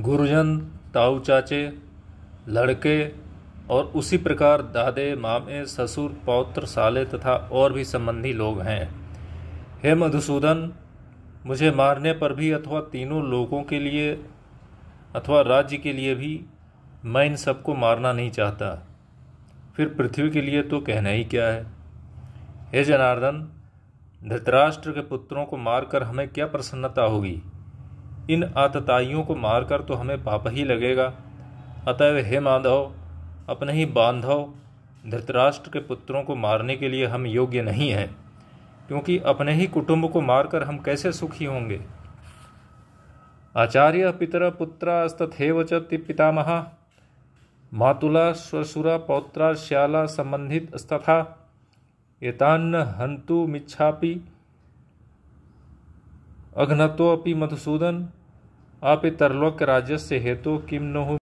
गुरुजन ताऊ चाचे लड़के और उसी प्रकार दादे मामे ससुर पौत्र साले तथा और भी संबंधी लोग हैं हे मधुसूदन मुझे मारने पर भी अथवा तीनों लोगों के लिए अथवा राज्य के लिए भी मैं इन सबको मारना नहीं चाहता फिर पृथ्वी के लिए तो कहना ही क्या है हे जनार्दन धृतराष्ट्र के पुत्रों को मारकर हमें क्या प्रसन्नता होगी इन आतताइयों को मारकर तो हमें पाप ही लगेगा अतएव हे माधव अपने ही बांधव धृतराष्ट्र के पुत्रों को मारने के लिए हम योग्य नहीं हैं क्योंकि अपने ही कुटुंब को मारकर हम कैसे सुखी होंगे आचार्य पितर पुत्रास्तथेव च पितामह मातुला श्वशुरा पौत्रा श्याला संबंधित स्तथा एतान्न हंतु मिच्छापि अघ्नत्वपि मधुसूदन आप अपि हेतु किम न हो